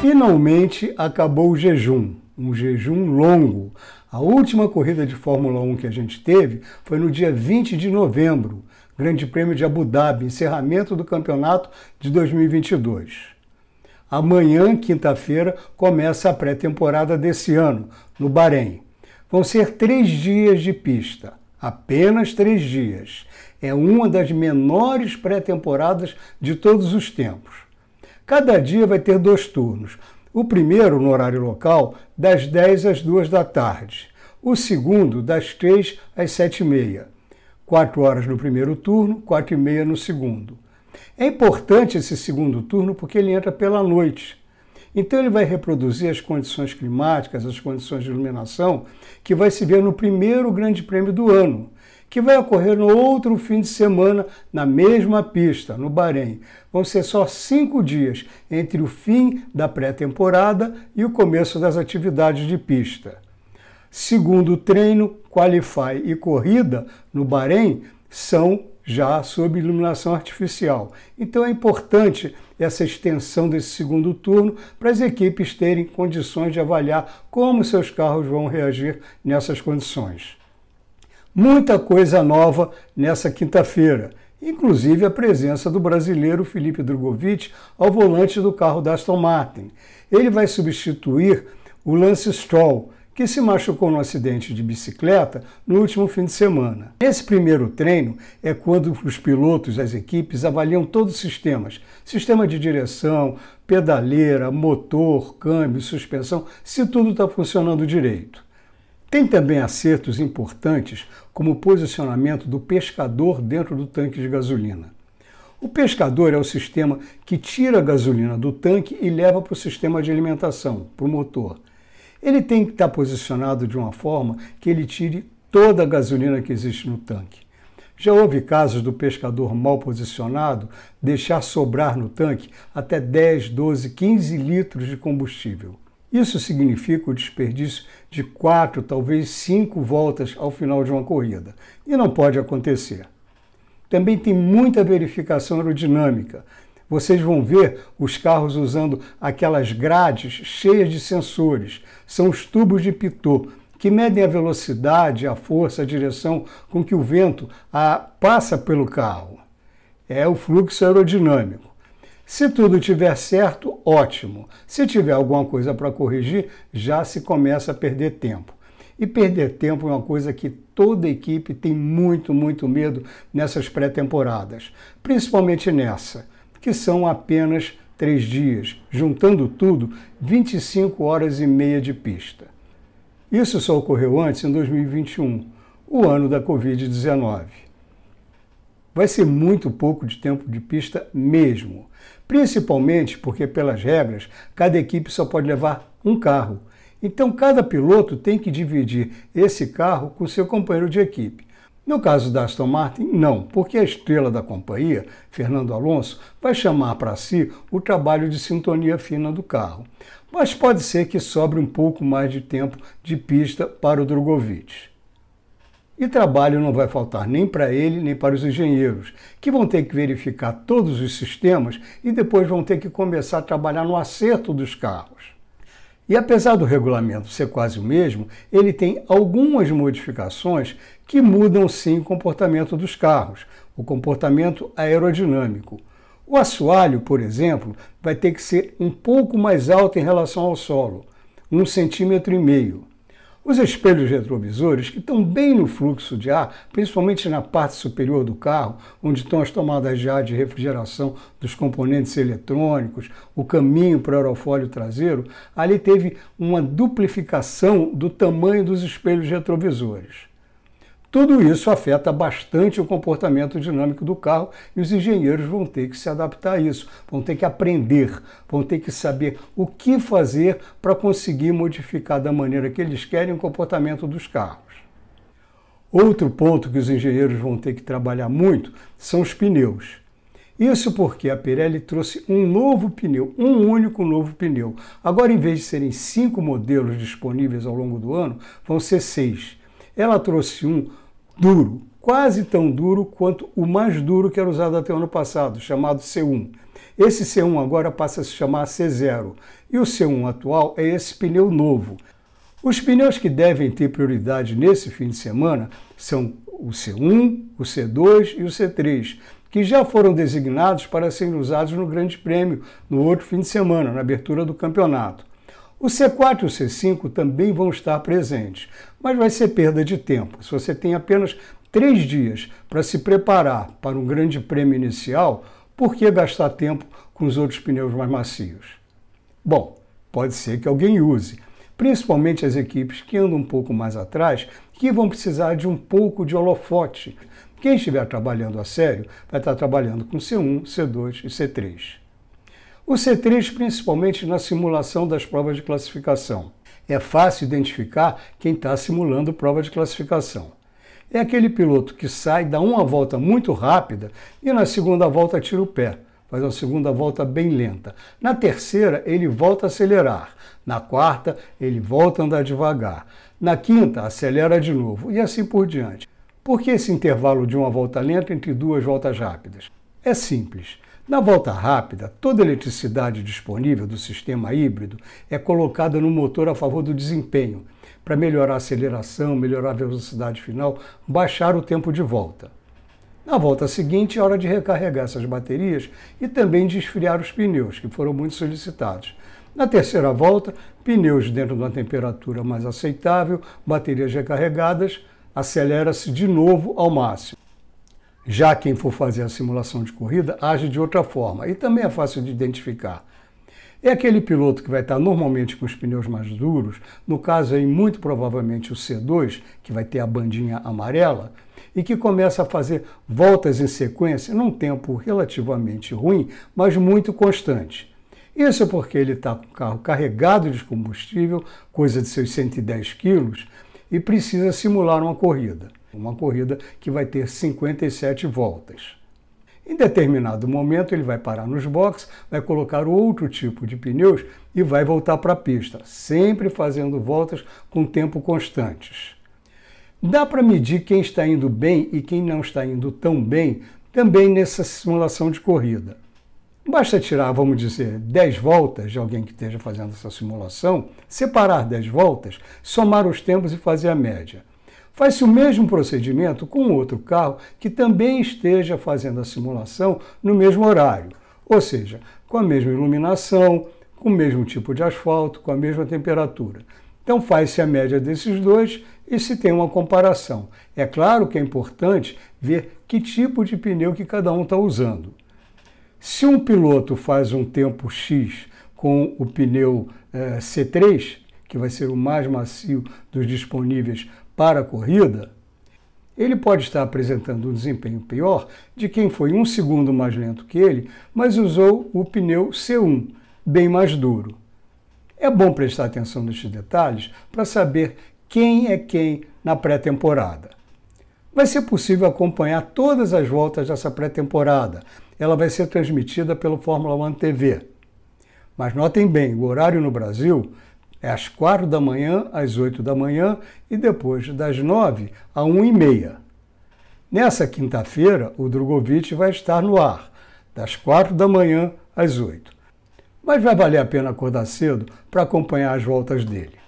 Finalmente acabou o jejum, um jejum longo. A última corrida de Fórmula 1 que a gente teve foi no dia 20 de novembro, Grande Prêmio de Abu Dhabi, encerramento do campeonato de 2022. Amanhã, quinta-feira, começa a pré-temporada desse ano, no Bahrein. Vão ser três dias de pista, apenas três dias. É uma das menores pré-temporadas de todos os tempos. Cada dia vai ter dois turnos. O primeiro, no horário local, das 10 às 2 da tarde. O segundo, das 3 às 7 e meia. 4 horas no primeiro turno, 4 e meia no segundo. É importante esse segundo turno porque ele entra pela noite. Então ele vai reproduzir as condições climáticas, as condições de iluminação que vai se ver no primeiro grande prêmio do ano, que vai ocorrer no outro fim de semana na mesma pista, no Bahrein. Vão ser só cinco dias entre o fim da pré-temporada e o começo das atividades de pista. Segundo treino, qualify e corrida no Bahrein são já sob iluminação artificial. Então é importante essa extensão desse segundo turno para as equipes terem condições de avaliar como seus carros vão reagir nessas condições. Muita coisa nova nessa quinta-feira, inclusive a presença do brasileiro Felipe Drogovic ao volante do carro da Aston Martin. Ele vai substituir o Lance Stroll, que se machucou no acidente de bicicleta no último fim de semana. Esse primeiro treino é quando os pilotos, as equipes, avaliam todos os sistemas: sistema de direção, pedaleira, motor, câmbio, suspensão, se tudo está funcionando direito. Tem também acertos importantes, como o posicionamento do pescador dentro do tanque de gasolina. O pescador é o sistema que tira a gasolina do tanque e leva para o sistema de alimentação, para o motor. Ele tem que estar posicionado de uma forma que ele tire toda a gasolina que existe no tanque. Já houve casos do pescador mal posicionado deixar sobrar no tanque até 10, 12, 15 litros de combustível. Isso significa o desperdício de quatro, talvez cinco voltas ao final de uma corrida, e não pode acontecer. Também tem muita verificação aerodinâmica. Vocês vão ver os carros usando aquelas grades cheias de sensores. São os tubos de Pitot, que medem a velocidade, a força, a direção com que o vento ah, passa pelo carro. É o fluxo aerodinâmico. Se tudo tiver certo, ótimo. Se tiver alguma coisa para corrigir, já se começa a perder tempo. E perder tempo é uma coisa que toda equipe tem muito, muito medo nessas pré-temporadas, principalmente nessa, que são apenas três dias, juntando tudo, 25 horas e meia de pista. Isso só ocorreu antes, em 2021, o ano da Covid-19. Vai ser muito pouco de tempo de pista mesmo principalmente porque, pelas regras, cada equipe só pode levar um carro. Então, cada piloto tem que dividir esse carro com seu companheiro de equipe. No caso da Aston Martin, não, porque a estrela da companhia, Fernando Alonso, vai chamar para si o trabalho de sintonia fina do carro. Mas pode ser que sobre um pouco mais de tempo de pista para o Drogovic. E trabalho não vai faltar nem para ele, nem para os engenheiros, que vão ter que verificar todos os sistemas e depois vão ter que começar a trabalhar no acerto dos carros. E apesar do regulamento ser quase o mesmo, ele tem algumas modificações que mudam sim o comportamento dos carros, o comportamento aerodinâmico. O assoalho, por exemplo, vai ter que ser um pouco mais alto em relação ao solo, um centímetro e meio. Os espelhos retrovisores, que estão bem no fluxo de ar, principalmente na parte superior do carro, onde estão as tomadas de ar de refrigeração dos componentes eletrônicos, o caminho para o aerofólio traseiro, ali teve uma duplicação do tamanho dos espelhos retrovisores. Tudo isso afeta bastante o comportamento dinâmico do carro e os engenheiros vão ter que se adaptar a isso, vão ter que aprender, vão ter que saber o que fazer para conseguir modificar da maneira que eles querem o comportamento dos carros. Outro ponto que os engenheiros vão ter que trabalhar muito são os pneus. Isso porque a Pirelli trouxe um novo pneu, um único novo pneu. Agora, em vez de serem cinco modelos disponíveis ao longo do ano, vão ser seis. Ela trouxe um duro, quase tão duro quanto o mais duro que era usado até o ano passado, chamado C1. Esse C1 agora passa a se chamar C0. E o C1 atual é esse pneu novo. Os pneus que devem ter prioridade nesse fim de semana são o C1, o C2 e o C3, que já foram designados para serem usados no Grande Prêmio no outro fim de semana, na abertura do campeonato. O C4 e o C5 também vão estar presentes, mas vai ser perda de tempo. Se você tem apenas três dias para se preparar para um grande prêmio inicial, por que gastar tempo com os outros pneus mais macios? Bom, pode ser que alguém use, principalmente as equipes que andam um pouco mais atrás, que vão precisar de um pouco de holofote. Quem estiver trabalhando a sério vai estar trabalhando com C1, C2 e C3. O C3 principalmente na simulação das provas de classificação. É fácil identificar quem está simulando prova de classificação. É aquele piloto que sai, dá uma volta muito rápida e na segunda volta tira o pé, faz uma segunda volta bem lenta. Na terceira, ele volta a acelerar. Na quarta, ele volta a andar devagar. Na quinta, acelera de novo e assim por diante. Por que esse intervalo de uma volta lenta entre duas voltas rápidas? É simples na volta rápida, toda a eletricidade disponível do sistema híbrido é colocada no motor a favor do desempenho, para melhorar a aceleração, melhorar a velocidade final, baixar o tempo de volta. Na volta seguinte, é hora de recarregar essas baterias e também de esfriar os pneus, que foram muito solicitados. Na terceira volta, pneus dentro de uma temperatura mais aceitável, baterias recarregadas, acelera-se de novo ao máximo. Já quem for fazer a simulação de corrida age de outra forma e também é fácil de identificar. É aquele piloto que vai estar normalmente com os pneus mais duros, no caso aí muito provavelmente o C2, que vai ter a bandinha amarela, e que começa a fazer voltas em sequência num tempo relativamente ruim, mas muito constante. Isso é porque ele está com o carro carregado de combustível, coisa de seus 110 quilos, e precisa simular uma corrida uma corrida que vai ter 57 voltas. Em determinado momento, ele vai parar nos boxes, vai colocar outro tipo de pneus e vai voltar para a pista, sempre fazendo voltas com tempo constantes. Dá para medir quem está indo bem e quem não está indo tão bem também nessa simulação de corrida. Basta tirar, vamos dizer, 10 voltas de alguém que esteja fazendo essa simulação, separar 10 voltas, somar os tempos e fazer a média. Faz-se o mesmo procedimento com outro carro que também esteja fazendo a simulação no mesmo horário, ou seja, com a mesma iluminação, com o mesmo tipo de asfalto, com a mesma temperatura. Então faz-se a média desses dois e se tem uma comparação. É claro que é importante ver que tipo de pneu que cada um está usando. Se um piloto faz um tempo X com o pneu eh, C3, que vai ser o mais macio dos disponíveis para a corrida, ele pode estar apresentando um desempenho pior de quem foi um segundo mais lento que ele, mas usou o pneu C1, bem mais duro. É bom prestar atenção nestes detalhes para saber quem é quem na pré-temporada. Vai ser possível acompanhar todas as voltas dessa pré-temporada. Ela vai ser transmitida pelo Fórmula 1 TV. Mas notem bem, o horário no Brasil é às quatro da manhã, às oito da manhã e depois das nove a um e meia. Nessa quinta-feira, o Drogovic vai estar no ar, das quatro da manhã às oito. Mas vai valer a pena acordar cedo para acompanhar as voltas dele.